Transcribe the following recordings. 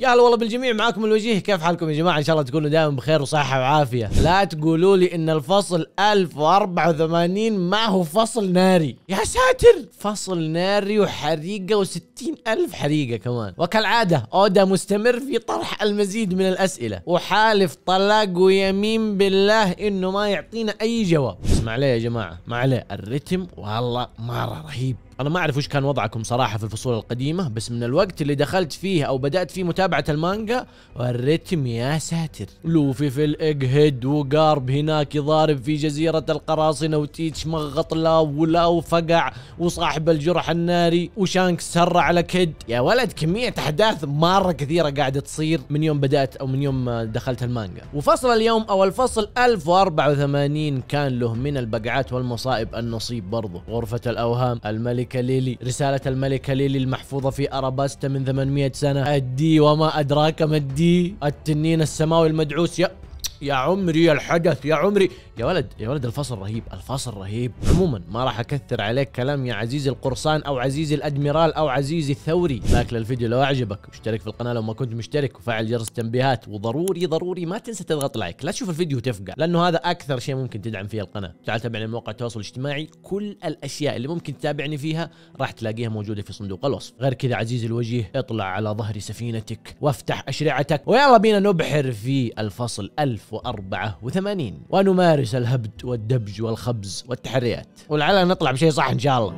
يا هلا والله بالجميع معاكم الوجيه كيف حالكم يا جماعه ان شاء الله تكونوا دائما بخير وصحه وعافيه لا تقولوا لي ان الفصل 1084 ما هو فصل ناري يا ساتر فصل ناري وحريقه و ستين ألف حريقة كمان وكالعادة أودا مستمر في طرح المزيد من الأسئلة وحالف طلاق ويمين بالله إنه ما يعطينا أي جواب اسمع عليه يا جماعة ما عليه الرتم والله مرة رهيب انا ما اعرف وش كان وضعكم صراحه في الفصول القديمه بس من الوقت اللي دخلت فيه او بدات فيه متابعه المانجا والريتم يا ساتر لوفي في الايج هيد وقارب هناك يضارب في جزيره القراصنه وتيتش مغط لا ولا وفقع وصاحب الجرح الناري وشانكس سرع على كيد يا ولد كمية أحداث مرة كثيرة قاعدة تصير من يوم بدأت أو من يوم دخلت المانجا وفصل اليوم أو الفصل 1084 كان له من البقعات والمصائب النصيب برضه غرفة الأوهام الملكة ليلي رسالة الملكة ليلي المحفوظة في أراباستا من 800 سنة الدي وما أدراك ما الدي التنين السماوي المدعوس يا يا عمري الحدث يا عمري يا ولد يا ولد الفصل رهيب الفصل رهيب عموما ما راح اكثر عليك كلام يا عزيزي القرصان او عزيزي الادميرال او عزيزي الثوري لايك للفيديو لو اعجبك واشترك في القناه لو ما كنت مشترك وفعل جرس التنبيهات وضروري ضروري ما تنسى تضغط لايك لا تشوف الفيديو وتفقع لانه هذا اكثر شيء ممكن تدعم فيه القناه تعال تابعني على مواقع التواصل الاجتماعي كل الاشياء اللي ممكن تتابعني فيها راح تلاقيها موجوده في صندوق الوصف غير كذا عزيزي الوجيه اطلع على ظهر سفينتك وافتح اشرعتك ويلا بينا نبحر في الفصل 1084 ونمارس ليس الهبد والدبج والخبز والتحريات ولعلنا نطلع بشيء صح ان شاء الله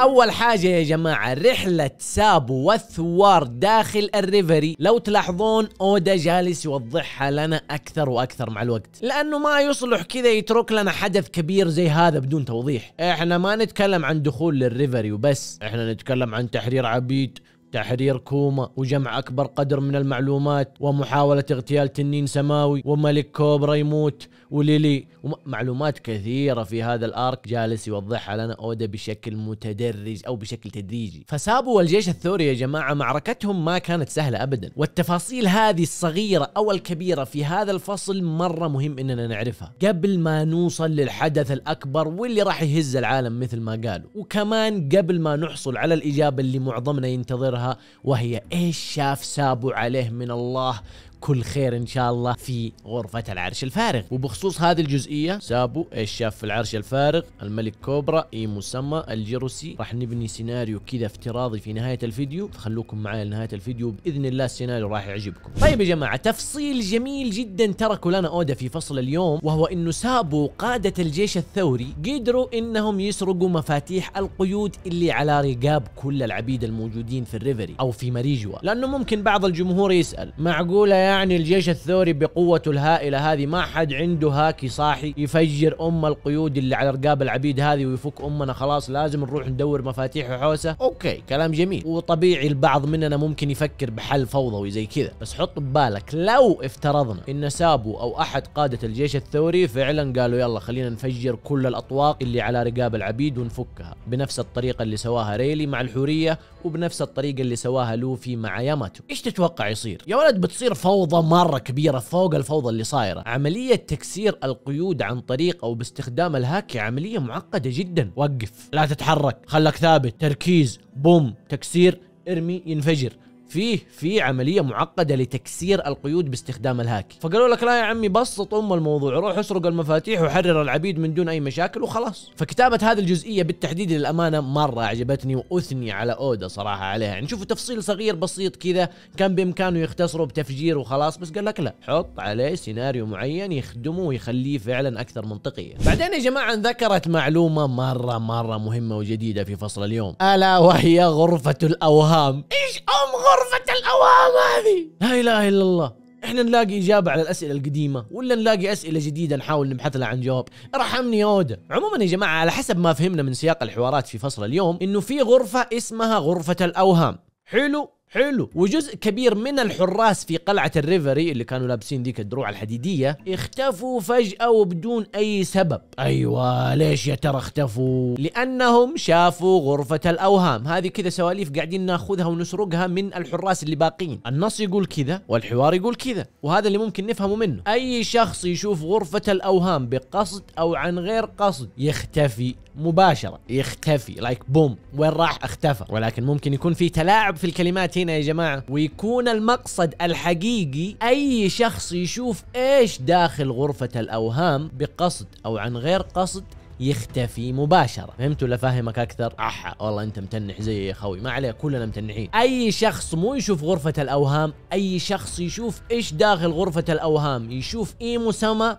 اول حاجه يا جماعه رحله سابو والثوار داخل الريفري لو تلاحظون اودا جالس يوضحها لنا اكثر واكثر مع الوقت لانه ما يصلح كذا يترك لنا حدث كبير زي هذا بدون توضيح احنا ما نتكلم عن دخول للريفري وبس احنا نتكلم عن تحرير عبيد تحرير كوما وجمع أكبر قدر من المعلومات ومحاولة اغتيال تنين سماوي وملك كوبرا يموت وليلي معلومات كثيرة في هذا الارك جالس يوضحها لنا اودا بشكل متدرج او بشكل تدريجي فسابو والجيش الثوري يا جماعة معركتهم ما كانت سهلة ابدا والتفاصيل هذه الصغيرة او الكبيرة في هذا الفصل مرة مهم اننا نعرفها قبل ما نوصل للحدث الاكبر واللي راح يهز العالم مثل ما قالوا وكمان قبل ما نحصل على الاجابة اللي معظمنا ينتظرها وهي ايش شاف سابو عليه من الله كل خير ان شاء الله في غرفة العرش الفارغ وبخصوص هذه الجزئية سابو ايش شاف في العرش الفارغ الملك كوبرا اي مسمى الجيروسي راح نبني سيناريو كذا افتراضي في نهاية الفيديو فخلوكم معي لنهاية الفيديو باذن الله السيناريو راح يعجبكم طيب يا جماعة تفصيل جميل جدا تركوا لنا اودا في فصل اليوم وهو انه سابو قادة الجيش الثوري قدروا انهم يسرقوا مفاتيح القيود اللي على رقاب كل العبيد الموجودين في الريفري او في مريجوا لانه ممكن بعض الجمهور يسأل معقولة يا يعني الجيش الثوري بقوته الهائله هذه ما حد عنده هاكي صاحي يفجر ام القيود اللي على رقاب العبيد هذه ويفك امنا خلاص لازم نروح ندور مفاتيح وحوسه اوكي كلام جميل وطبيعي البعض مننا ممكن يفكر بحل فوضوي زي كذا بس حط ببالك لو افترضنا ان سابو او احد قاده الجيش الثوري فعلا قالوا يلا خلينا نفجر كل الاطواق اللي على رقاب العبيد ونفكها بنفس الطريقه اللي سواها ريلي مع الحوريه وبنفس الطريقه اللي سواها لوفي مع ياماتو ايش تتوقع يصير يا ولد بتصير فوضى فوضى مره كبيره فوق الفوضى اللي صايره عمليه تكسير القيود عن طريق او باستخدام الهاكي عمليه معقده جدا وقف لا تتحرك خلك ثابت تركيز بوم تكسير ارمي ينفجر فيه في عمليه معقده لتكسير القيود باستخدام الهاك فقالوا لك لا يا عمي بسط ام الموضوع روح اسرق المفاتيح وحرر العبيد من دون اي مشاكل وخلاص فكتابه هذه الجزئيه بالتحديد للامانه مره اعجبتني واثني على اودا صراحه عليها يعني شوفوا تفصيل صغير بسيط كذا كان بامكانه يختصره بتفجير وخلاص بس قال لك لا حط عليه سيناريو معين يخدمه ويخليه فعلا اكثر منطقيه بعدين يا جماعه ذكرت معلومه مره مره مهمه وجديده في فصل اليوم الا وهي غرفه الاوهام ايش ام غرفة غرفة الأوام هذه لا إله إلا الله احنا نلاقي اجابه على الاسئله القديمه ولا نلاقي اسئله جديده نحاول نبحث لها عن جواب ارحمني يا اودا عموما يا جماعه على حسب ما فهمنا من سياق الحوارات في فصل اليوم انه في غرفه اسمها غرفه الاوهام حلو حلو وجزء كبير من الحراس في قلعة الريفري اللي كانوا لابسين ذيك الدروع الحديدية اختفوا فجأة وبدون أي سبب أيوة ليش يا ترى اختفوا لأنهم شافوا غرفة الأوهام هذه كذا سواليف قاعدين ناخذها ونسرقها من الحراس اللي باقين النص يقول كذا والحوار يقول كذا وهذا اللي ممكن نفهمه منه أي شخص يشوف غرفة الأوهام بقصد أو عن غير قصد يختفي مباشرة يختفي لايك like بوم وين راح اختفى ولكن ممكن يكون في تلاعب في الكلمات هنا يا جماعة ويكون المقصد الحقيقي أي شخص يشوف إيش داخل غرفة الأوهام بقصد أو عن غير قصد يختفي مباشرة فهمت ولا فاهمك أكثر أحا والله أنت متنح زي يا خوي ما عليك كلنا متنحين أي شخص مو يشوف غرفة الأوهام أي شخص يشوف إيش داخل غرفة الأوهام يشوف إيمو سما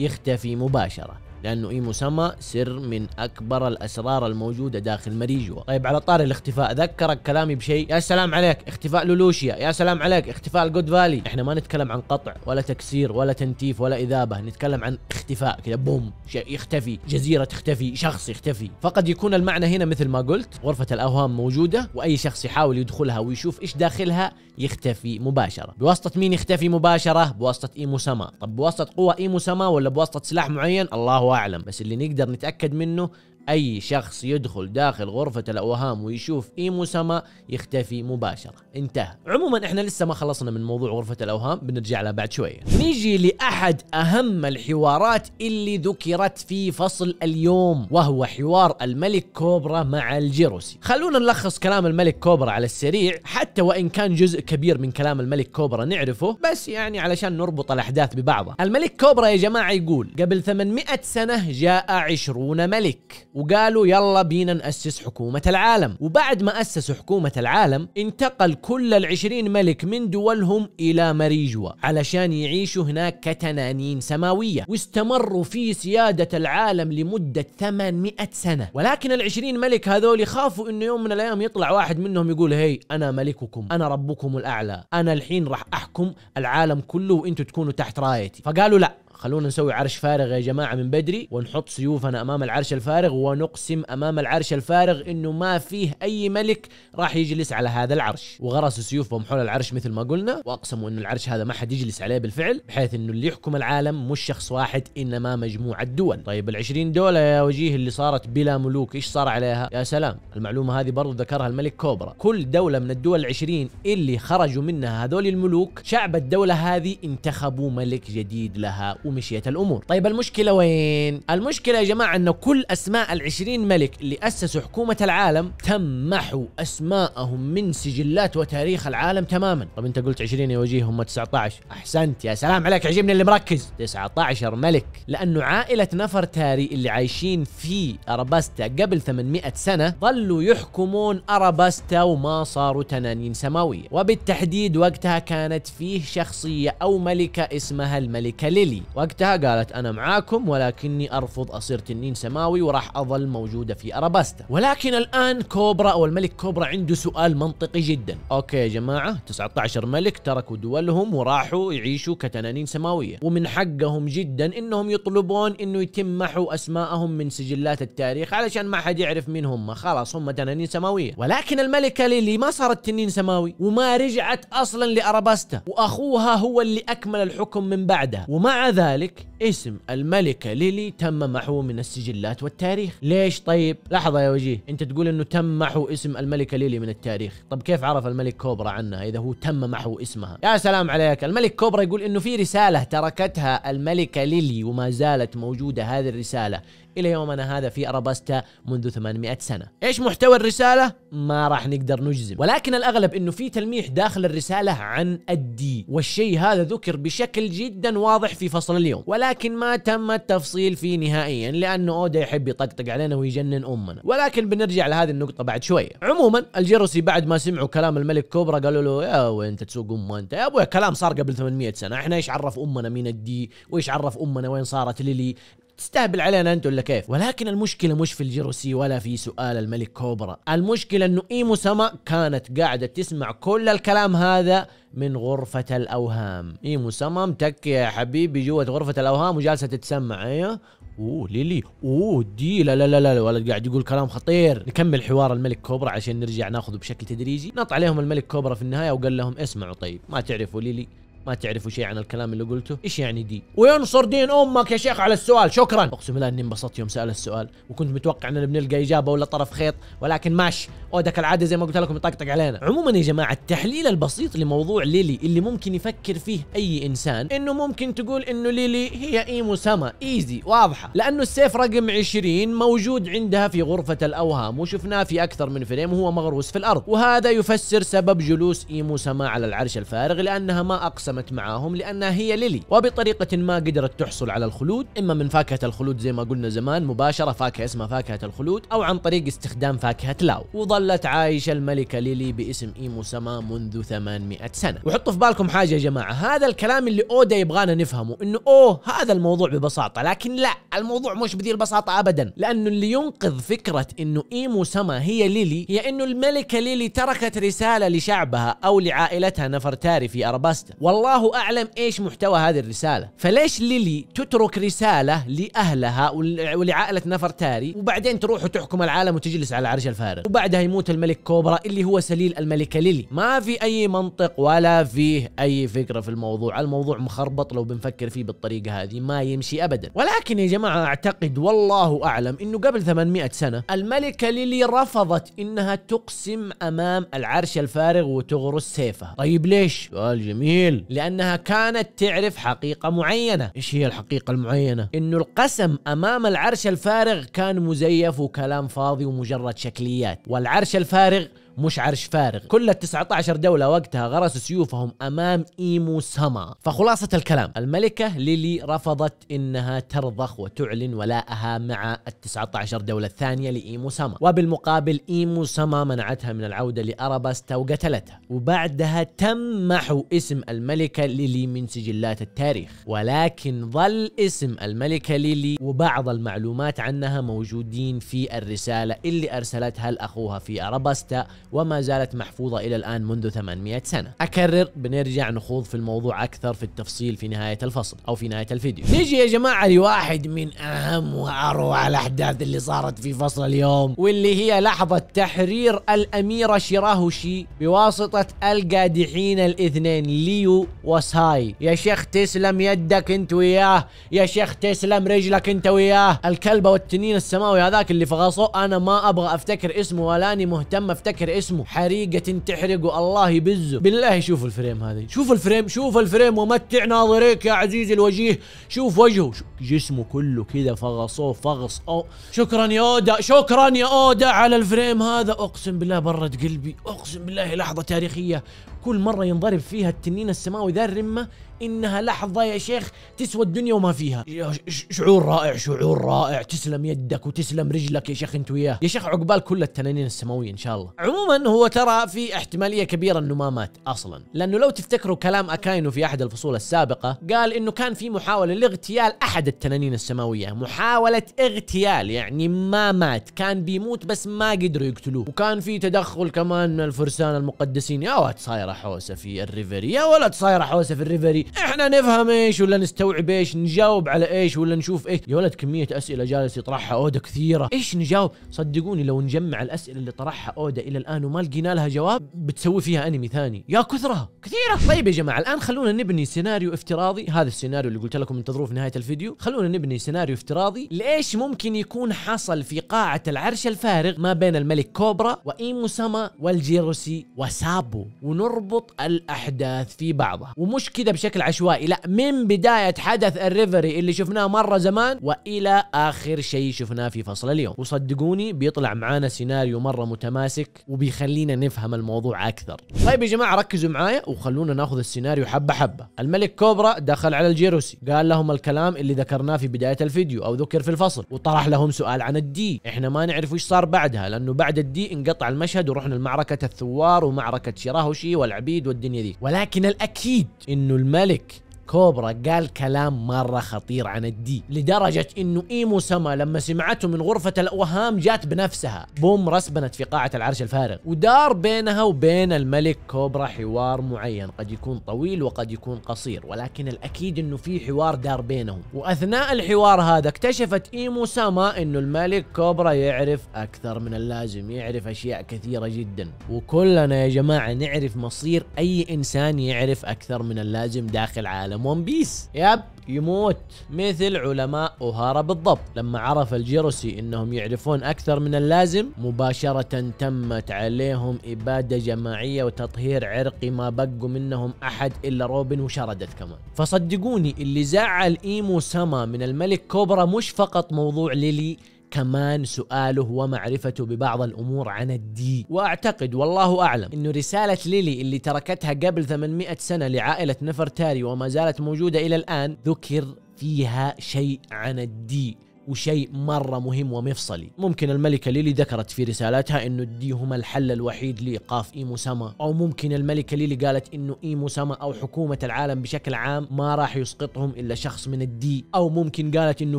يختفي مباشرة لأنه إي مسمى سر من أكبر الأسرار الموجودة داخل مريجوا طيب على طاري الاختفاء ذكرك كلامي بشيء يا سلام عليك اختفاء لولوشيا يا سلام عليك اختفاء الجود فالي احنا ما نتكلم عن قطع ولا تكسير ولا تنتيف ولا إذابة نتكلم عن اختفاء كذا بوم شيء يختفي جزيرة تختفي شخص يختفي فقد يكون المعنى هنا مثل ما قلت غرفة الأوهام موجودة وأي شخص يحاول يدخلها ويشوف إيش داخلها يختفي مباشرة بواسطة مين يختفي مباشرة بواسطة إيمو سما طب بواسطة قوة إيمو سما ولا بواسطة سلاح معين الله الله اعلم بس اللي نقدر نتاكد منه أي شخص يدخل داخل غرفة الأوهام ويشوف إيمو سما يختفي مباشرة انتهى عموما احنا لسه ما خلصنا من موضوع غرفة الأوهام بنرجع لها بعد شوية نيجي لأحد أهم الحوارات اللي ذكرت في فصل اليوم وهو حوار الملك كوبرا مع الجيروسي خلونا نلخص كلام الملك كوبرا على السريع حتى وإن كان جزء كبير من كلام الملك كوبرا نعرفه بس يعني علشان نربط الأحداث ببعضها الملك كوبرا يا جماعة يقول قبل 800 سنة جاء عشرون ملك وقالوا يلا بينا نأسس حكومة العالم وبعد ما أسسوا حكومة العالم انتقل كل العشرين ملك من دولهم إلى مريجوا علشان يعيشوا هناك كتنانين سماوية واستمروا في سيادة العالم لمدة 800 سنة ولكن العشرين ملك هذول خافوا انه يوم من الايام يطلع واحد منهم يقول هي انا ملككم انا ربكم الاعلى انا الحين راح احكم العالم كله وانتم تكونوا تحت رايتي فقالوا لا خلونا نسوي عرش فارغ يا جماعه من بدري ونحط سيوفنا امام العرش الفارغ ونقسم امام العرش الفارغ انه ما فيه اي ملك راح يجلس على هذا العرش وغرسوا سيوفهم حول العرش مثل ما قلنا واقسموا انه العرش هذا ما حد يجلس عليه بالفعل بحيث انه اللي يحكم العالم مش شخص واحد انما مجموعه دول طيب ال20 دوله يا وجيه اللي صارت بلا ملوك ايش صار عليها يا سلام المعلومه هذه برضو ذكرها الملك كوبرا كل دوله من الدول ال20 اللي خرجوا منها هذول الملوك شعب الدوله هذه انتخبوا ملك جديد لها ومشيت الامور طيب المشكله وين المشكله يا جماعه انه كل اسماء العشرين ملك اللي اسسوا حكومه العالم تم محو اسماءهم من سجلات وتاريخ العالم تماما طب انت قلت 20 هم 19 احسنت يا سلام عليك عجبني اللي مركز 19 ملك لانه عائله نفر تاري اللي عايشين في اراباستا قبل 800 سنه ظلوا يحكمون اراباستا وما صاروا تنانين سماويه وبالتحديد وقتها كانت فيه شخصيه او ملكه اسمها الملكه ليلي وقتها قالت أنا معاكم ولكني أرفض أصير تنين سماوي وراح أظل موجودة في أراباستا ولكن الآن كوبرا أو الملك كوبرا عنده سؤال منطقي جدا أوكي يا جماعة 19 ملك تركوا دولهم وراحوا يعيشوا كتنانين سماوية ومن حقهم جدا إنهم يطلبون إنه يتم محو أسماءهم من سجلات التاريخ علشان ما حد يعرف مين هم خلاص هم تنانين سماوية ولكن الملكة ليلي ما صارت تنين سماوي وما رجعت أصلا لأراباستا وأخوها هو اللي أكمل الحكم من بعدها ومع ذلك لذلك اسم الملكة ليلي تم محوه من السجلات والتاريخ ليش طيب لحظة يا وجيه انت تقول انه تم محو اسم الملكة ليلي من التاريخ طب كيف عرف الملك كوبرا عنها اذا هو تم محو اسمها يا سلام عليك الملك كوبرا يقول انه في رسالة تركتها الملكة ليلي وما زالت موجودة هذه الرسالة الى يومنا هذا في اراباستا منذ 800 سنه ايش محتوى الرساله ما راح نقدر نجزم ولكن الاغلب انه في تلميح داخل الرساله عن الدي، والشيء هذا ذكر بشكل جدا واضح في فصل اليوم ولكن ما تم التفصيل فيه نهائيا لانه اودا يحب يطقطق علينا ويجنن امنا ولكن بنرجع لهذه النقطه بعد شويه عموما الجيروسي بعد ما سمعوا كلام الملك كوبرا قالوا له يا وين تسوق امه انت يا ابويا كلام صار قبل 800 سنه احنا ايش عرف امنا مين الدي وايش عرف امنا وين صارت ليلي تستهبل علينا انت ولا كيف ولكن المشكله مش في الجيروسي ولا في سؤال الملك كوبرا المشكله انه ايمو سما كانت قاعده تسمع كل الكلام هذا من غرفة الأوهام إيمو سما متكي يا حبيبي جوة غرفة الأوهام وجالسة تتسمع أيوه اوه ليلي اوه دي لا لا لا لا الولد قاعد يقول كلام خطير نكمل حوار الملك كوبرا عشان نرجع ناخذه بشكل تدريجي نط عليهم الملك كوبرا في النهايه وقال لهم اسمعوا طيب ما تعرفوا ليلي ما تعرفوا شيء عن الكلام اللي قلته ايش يعني دي وينصر دين امك يا شيخ على السؤال شكرا اقسم بالله اني انبسطت يوم سال السؤال وكنت متوقع اننا بنلقى اجابه ولا طرف خيط ولكن ماش اودك العاده زي ما قلت لكم يطقطق علينا عموما يا جماعه التحليل البسيط لموضوع ليلي اللي ممكن يفكر فيه اي انسان انه ممكن تقول انه ليلي هي ايمو سما ايزي واضحه لانه السيف رقم 20 موجود عندها في غرفه الاوهام وشفناه في اكثر من فريم وهو مغروس في الارض وهذا يفسر سبب جلوس ايمو سما على العرش الفارغ لانها ما اقصت تقاسمت معاهم لأنها هي ليلي وبطريقة ما قدرت تحصل على الخلود إما من فاكهة الخلود زي ما قلنا زمان مباشرة فاكهة اسمها فاكهة الخلود أو عن طريق استخدام فاكهة لاو وظلت عايشة الملكة ليلي باسم إيمو سما منذ 800 سنة وحطوا في بالكم حاجة يا جماعة هذا الكلام اللي أودا يبغانا نفهمه إنه أوه هذا الموضوع ببساطة لكن لا الموضوع مش بذي البساطة أبدا لأنه اللي ينقذ فكرة إنه إيمو سما هي ليلي هي إنه الملكة ليلي تركت رسالة لشعبها أو لعائلتها نفرتاري في أرباستا والله والله اعلم ايش محتوى هذه الرساله فليش ليلي تترك رساله لاهلها ولعائله نفرتاري وبعدين تروح وتحكم العالم وتجلس على العرش الفارغ وبعدها يموت الملك كوبرا اللي هو سليل الملكه ليلي ما في اي منطق ولا فيه اي فكره في الموضوع الموضوع مخربط لو بنفكر فيه بالطريقه هذه ما يمشي ابدا ولكن يا جماعه اعتقد والله اعلم انه قبل 800 سنه الملكه ليلي رفضت انها تقسم امام العرش الفارغ وتغرس سيفها طيب ليش سؤال جميل لأنها كانت تعرف حقيقة معينة إيش هي الحقيقة المعينة؟ إن القسم أمام العرش الفارغ كان مزيف وكلام فاضي ومجرد شكليات والعرش الفارغ مش عرش فارغ كل 19 دولة وقتها غرسوا سيوفهم أمام إيمو سما فخلاصة الكلام الملكة ليلي رفضت إنها ترضخ وتعلن ولاءها مع ال 19 دولة الثانية لإيمو سما وبالمقابل إيمو سما منعتها من العودة لأرابستا وقتلتها وبعدها تم محو اسم الملكة ليلي من سجلات التاريخ ولكن ظل اسم الملكة ليلي وبعض المعلومات عنها موجودين في الرسالة اللي أرسلتها لأخوها في أرابستا وما زالت محفوظة إلى الآن منذ 800 سنة أكرر بنرجع نخوض في الموضوع أكثر في التفصيل في نهاية الفصل أو في نهاية الفيديو نيجي يا جماعة لواحد من أهم وأروع الأحداث اللي صارت في فصل اليوم واللي هي لحظة تحرير الأميرة شراهوشي بواسطة القادحين الاثنين ليو وساي يا شيخ تسلم يدك انت وياه يا شيخ تسلم رجلك انت وياه الكلبة والتنين السماوي هذاك اللي فغصوه أنا ما أبغى أفتكر اسمه ولا أني مهتم أفتكر اسمه اسمه حريقه تحرقه الله يبزه بالله شوفوا الفريم هذه شوفوا الفريم شوفوا الفريم ومتع ناظريك يا عزيزي الوجيه شوف وجهه شوف جسمه كله كذا فغصوه فغص او شكرا يا اودا شكرا يا اودا على الفريم هذا اقسم بالله برد قلبي اقسم بالله لحظه تاريخيه كل مره ينضرب فيها التنين السماوي ذا الرمه انها لحظه يا شيخ تسوى الدنيا وما فيها شعور رائع شعور رائع تسلم يدك وتسلم رجلك يا شيخ انت وياه يا شيخ عقبال كل التنانين السماويه ان شاء الله عموما هو ترى في احتماليه كبيره انه ما مات اصلا لانه لو تفتكروا كلام اكاينو في احد الفصول السابقه قال انه كان في محاوله لاغتيال احد التنانين السماويه محاوله اغتيال يعني ما مات كان بيموت بس ما قدروا يقتلوه وكان في تدخل كمان من الفرسان المقدسين يا ولد صايره حوسه في الريفري يا ولد صايره حوسه في الريفري احنا نفهم ايش ولا نستوعب ايش نجاوب على ايش ولا نشوف ايش يا ولد كميه اسئله جالس يطرحها اودا كثيره ايش نجاوب صدقوني لو نجمع الاسئله اللي طرحها اودا الى الان وما لقينا لها جواب بتسوي فيها انمي ثاني يا كثرها كثيره طيب يا جماعه الان خلونا نبني سيناريو افتراضي هذا السيناريو اللي قلت لكم انتظروه في نهايه الفيديو خلونا نبني سيناريو افتراضي لايش ممكن يكون حصل في قاعه العرش الفارغ ما بين الملك كوبرا وايمو سما والجيروسي وسابو ونربط الاحداث في بعضها ومش كذا بشكل بشكل عشوائي لا من بداية حدث الريفري اللي شفناه مرة زمان وإلى آخر شيء شفناه في فصل اليوم وصدقوني بيطلع معانا سيناريو مرة متماسك وبيخلينا نفهم الموضوع أكثر طيب يا جماعة ركزوا معايا وخلونا ناخذ السيناريو حبة حبة الملك كوبرا دخل على الجيروسي قال لهم الكلام اللي ذكرناه في بداية الفيديو أو ذكر في الفصل وطرح لهم سؤال عن الدي احنا ما نعرف وش صار بعدها لأنه بعد الدي انقطع المشهد ورحنا لمعركة الثوار ومعركة شراهوشي والعبيد والدنيا دي ولكن الأكيد إنه الملك ذلك كوبرا قال كلام مرة خطير عن الدي لدرجة انه ايمو سما لما سمعته من غرفة الاوهام جات بنفسها بوم رسبنت في قاعة العرش الفارغ ودار بينها وبين الملك كوبرا حوار معين قد يكون طويل وقد يكون قصير ولكن الاكيد انه في حوار دار بينهم واثناء الحوار هذا اكتشفت ايمو سما انه الملك كوبرا يعرف اكثر من اللازم يعرف اشياء كثيرة جدا وكلنا يا جماعة نعرف مصير اي انسان يعرف اكثر من اللازم داخل عالم عالم ون بيس يب يموت مثل علماء أوهارا بالضبط لما عرف الجيروسي انهم يعرفون اكثر من اللازم مباشرة تمت عليهم ابادة جماعية وتطهير عرقي ما بقوا منهم احد الا روبن وشردت كمان فصدقوني اللي زعل ايمو سما من الملك كوبرا مش فقط موضوع ليلي كمان سؤاله ومعرفته ببعض الأمور عن الدين وأعتقد والله أعلم أنه رسالة ليلي اللي تركتها قبل 800 سنة لعائلة نفرتاري وما زالت موجودة إلى الآن ذكر فيها شيء عن الدين وشيء مرة مهم ومفصلي ممكن الملكة ليلي ذكرت في رسالتها انه اديهم الحل الوحيد لايقاف ايمو سما او ممكن الملكة ليلي قالت انه ايمو سما او حكومة العالم بشكل عام ما راح يسقطهم الا شخص من الدي او ممكن قالت انه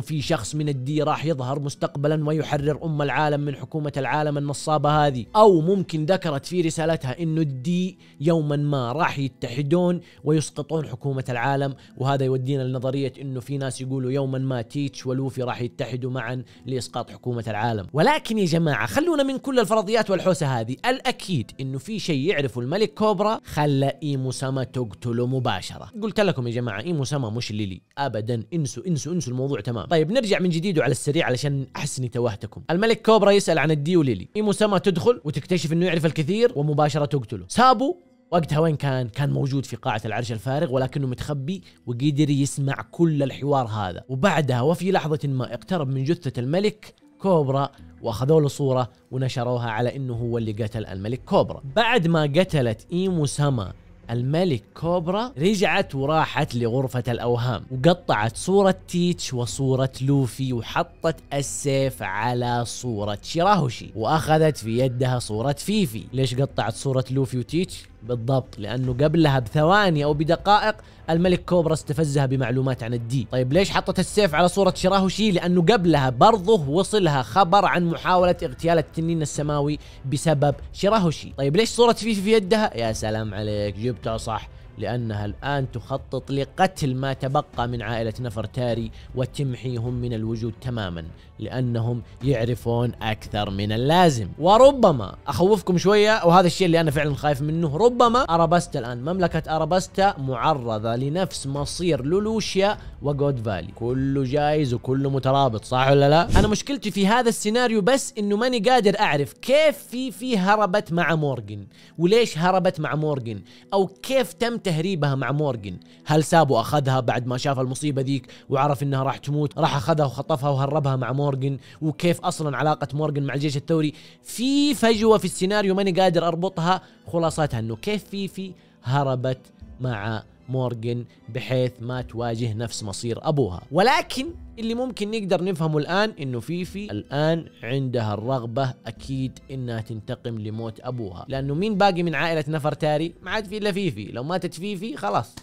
في شخص من الدي راح يظهر مستقبلا ويحرر ام العالم من حكومة العالم النصابة هذه او ممكن ذكرت في رسالتها انه الدي يوما ما راح يتحدون ويسقطون حكومة العالم وهذا يودينا لنظرية انه في ناس يقولوا يوما ما تيتش ولوفي راح يتحدوا معا لاسقاط حكومه العالم ولكن يا جماعه خلونا من كل الفرضيات والحوسه هذه الاكيد انه في شيء يعرفه الملك كوبرا خلى ايمو سما تقتله مباشره قلت لكم يا جماعه ايمو سما مش ليلي ابدا انسوا انسوا انسوا الموضوع تمام طيب نرجع من جديد وعلى السريع علشان احس اني توهتكم الملك كوبرا يسال عن الدي وليلي ايمو سما تدخل وتكتشف انه يعرف الكثير ومباشره تقتله سابو وقتها وين كان؟ كان موجود في قاعة العرش الفارغ ولكنه متخبي وقدر يسمع كل الحوار هذا وبعدها وفي لحظة ما اقترب من جثة الملك كوبرا واخذوا له صورة ونشروها على انه هو اللي قتل الملك كوبرا بعد ما قتلت ايمو سما الملك كوبرا رجعت وراحت لغرفة الأوهام وقطعت صورة تيتش وصورة لوفي وحطت السيف على صورة شيراهوشي وأخذت في يدها صورة فيفي ليش قطعت صورة لوفي وتيتش؟ بالضبط لانه قبلها بثواني او بدقائق الملك كوبرا استفزها بمعلومات عن الدي طيب ليش حطت السيف على صورة شراهوشي لانه قبلها برضه وصلها خبر عن محاولة اغتيال التنين السماوي بسبب شراهوشي طيب ليش صورة فيفي في يدها يا سلام عليك جبتها صح لأنها الآن تخطط لقتل ما تبقى من عائلة نفرتاري وتمحيهم من الوجود تماما لانهم يعرفون اكثر من اللازم وربما اخوفكم شويه وهذا الشيء اللي انا فعلا خايف منه ربما ارابستا الان مملكه ارابستا معرضه لنفس مصير لولوشيا وجود فالي كله جايز وكله مترابط صح ولا لا انا مشكلتي في هذا السيناريو بس انه ماني قادر اعرف كيف في في هربت مع مورجن وليش هربت مع مورجن او كيف تم تهريبها مع مورجن هل سابو اخذها بعد ما شاف المصيبه ذيك وعرف انها راح تموت راح اخذها وخطفها وهربها مع مورجن مورجن وكيف اصلا علاقه مورجن مع الجيش الثوري في فجوه في السيناريو ماني قادر اربطها خلاصتها انه كيف فيفي هربت مع مورجن بحيث ما تواجه نفس مصير ابوها ولكن اللي ممكن نقدر نفهمه الان انه فيفي الان عندها الرغبه اكيد انها تنتقم لموت ابوها لانه مين باقي من عائله نفرتاري ما عاد في الا فيفي لو ماتت فيفي خلاص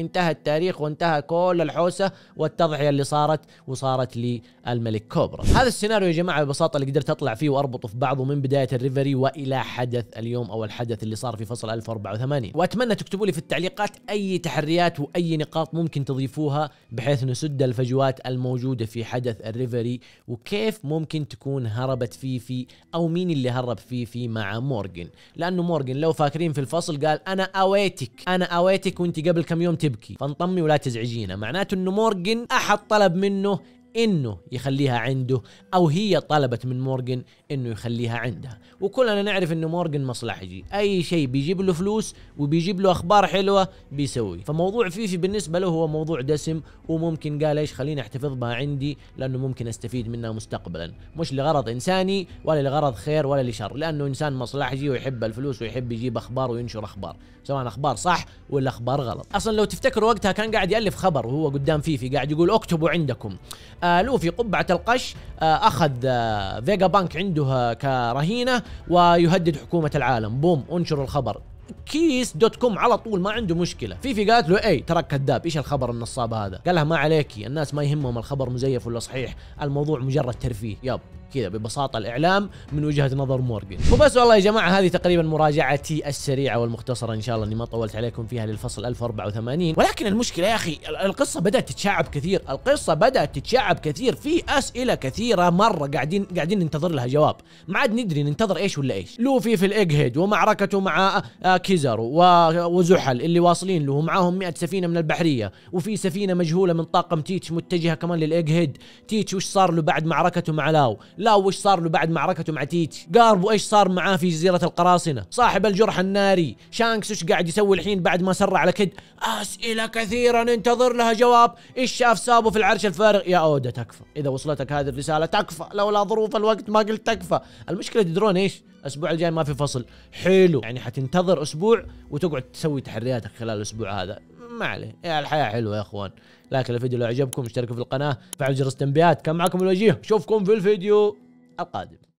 انتهى التاريخ وانتهى كل الحوسه والتضحيه اللي صارت وصارت للملك كوبرا هذا السيناريو يا جماعه ببساطه اللي قدرت اطلع فيه واربطه في بعضه من بدايه الريفري والى حدث اليوم او الحدث اللي صار في فصل 1084 واتمنى تكتبوا لي في التعليقات اي تحريات واي نقاط ممكن تضيفوها بحيث نسد الفجوات الموجوده في حدث الريفري وكيف ممكن تكون هربت فيفي او مين اللي هرب فيفي مع مورجن لانه مورجن لو فاكرين في الفصل قال انا اويتك انا اويتك وانت قبل كم يوم تبكي فانطمي ولا تزعجينا معناته انه مورجن احد طلب منه انه يخليها عنده او هي طلبت من مورجن انه يخليها عندها وكلنا نعرف انه مورجن مصلحجي اي شيء بيجيب له فلوس وبيجيب له اخبار حلوه بيسويه فموضوع فيفي بالنسبه له هو موضوع دسم وممكن قال ايش خليني احتفظ بها عندي لانه ممكن استفيد منها مستقبلا مش لغرض انساني ولا لغرض خير ولا لشر لانه انسان مصلحجي ويحب الفلوس ويحب يجيب اخبار وينشر اخبار سواء اخبار صح ولا اخبار غلط اصلا لو تفتكروا وقتها كان قاعد يالف خبر وهو قدام فيفي قاعد يقول اكتبوا عندكم آه لوفي قبعة القش آه أخذ آه فيجا بانك عنده آه، كرهينة ويهدد حكومة العالم بوم انشروا الخبر كيس دوت كوم على طول ما عنده مشكله فيفي قالت له اي تراك كذاب ايش الخبر النصاب هذا قالها ما عليكي الناس ما يهمهم الخبر مزيف ولا صحيح الموضوع مجرد ترفيه يب كذا ببساطه الاعلام من وجهه نظر مورجن وبس والله يا جماعه هذه تقريبا مراجعتي السريعه والمختصره ان شاء الله اني ما طولت عليكم فيها للفصل 1084 ولكن المشكله يا اخي القصه بدات تتشعب كثير القصه بدات تتشعب كثير في اسئله كثيره مره قاعدين قاعدين ننتظر لها جواب ما عاد ندري ننتظر ايش ولا ايش لوفي في الايج هيد ومعركته مع آه، آه، كيزر وزحل اللي واصلين له ومعاهم 100 سفينه من البحريه وفي سفينه مجهوله من طاقم تيتش متجهه كمان للايج هيد تيتش وش صار له بعد معركته مع لاو لا وش صار له بعد معركته مع تيتش قاربو ايش صار معاه في جزيره القراصنه صاحب الجرح الناري شانكس ايش قاعد يسوي الحين بعد ما سرع على كد اسئله كثيره ننتظر لها جواب ايش شاف سابو في العرش الفارغ يا اودا تكفى اذا وصلتك هذه الرساله تكفى لولا ظروف الوقت ما قلت تكفى المشكله تدرون ايش الاسبوع الجاي ما في فصل حلو يعني حتنتظر اسبوع وتقعد تسوي تحرياتك خلال الاسبوع هذا ما عليه الحياه حلوه يا اخوان لكن الفيديو لو عجبكم اشتركوا في القناه فعلوا جرس التنبيهات كان معكم الوجيه اشوفكم في الفيديو القادم